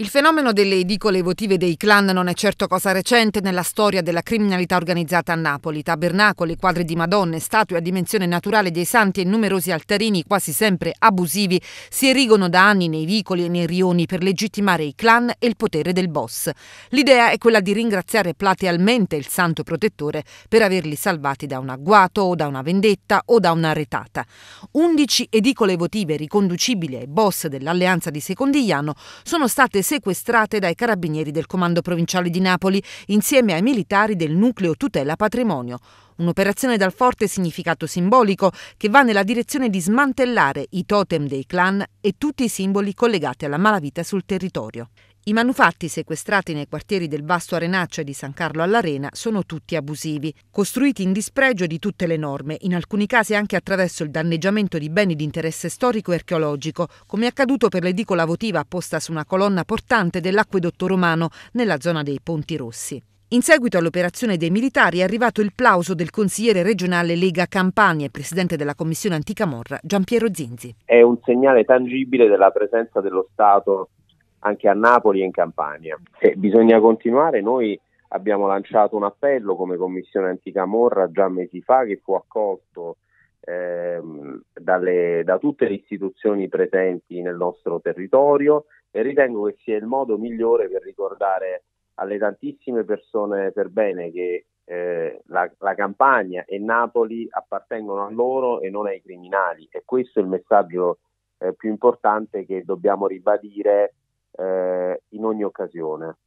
Il fenomeno delle edicole votive dei clan non è certo cosa recente nella storia della criminalità organizzata a Napoli. Tabernacoli, quadri di Madonne, statue a dimensione naturale dei santi e numerosi altarini quasi sempre abusivi si erigono da anni nei vicoli e nei rioni per legittimare i clan e il potere del boss. L'idea è quella di ringraziare platealmente il santo protettore per averli salvati da un agguato o da una vendetta o da una retata. Undici edicole votive riconducibili ai boss dell'alleanza di Secondigliano sono state sequestrate dai carabinieri del Comando Provinciale di Napoli insieme ai militari del Nucleo Tutela Patrimonio. Un'operazione dal forte significato simbolico che va nella direzione di smantellare i totem dei clan e tutti i simboli collegati alla malavita sul territorio. I manufatti sequestrati nei quartieri del Vasto Arenaccio e di San Carlo all'Arena sono tutti abusivi, costruiti in dispregio di tutte le norme, in alcuni casi anche attraverso il danneggiamento di beni di interesse storico e archeologico, come è accaduto per l'edicola votiva apposta su una colonna portante dell'acquedotto romano nella zona dei Ponti Rossi. In seguito all'operazione dei militari è arrivato il plauso del consigliere regionale Lega Campania e presidente della commissione anticamorra Giampiero Zinzi. È un segnale tangibile della presenza dello Stato anche a Napoli e in Campania. E bisogna continuare, noi abbiamo lanciato un appello come Commissione Anticamorra già mesi fa che fu accolto ehm, dalle, da tutte le istituzioni presenti nel nostro territorio e ritengo che sia il modo migliore per ricordare alle tantissime persone per bene che eh, la, la, Campania e Napoli appartengono a loro e non ai criminali e questo è il messaggio eh, più importante che dobbiamo ribadire eh, in ogni occasione.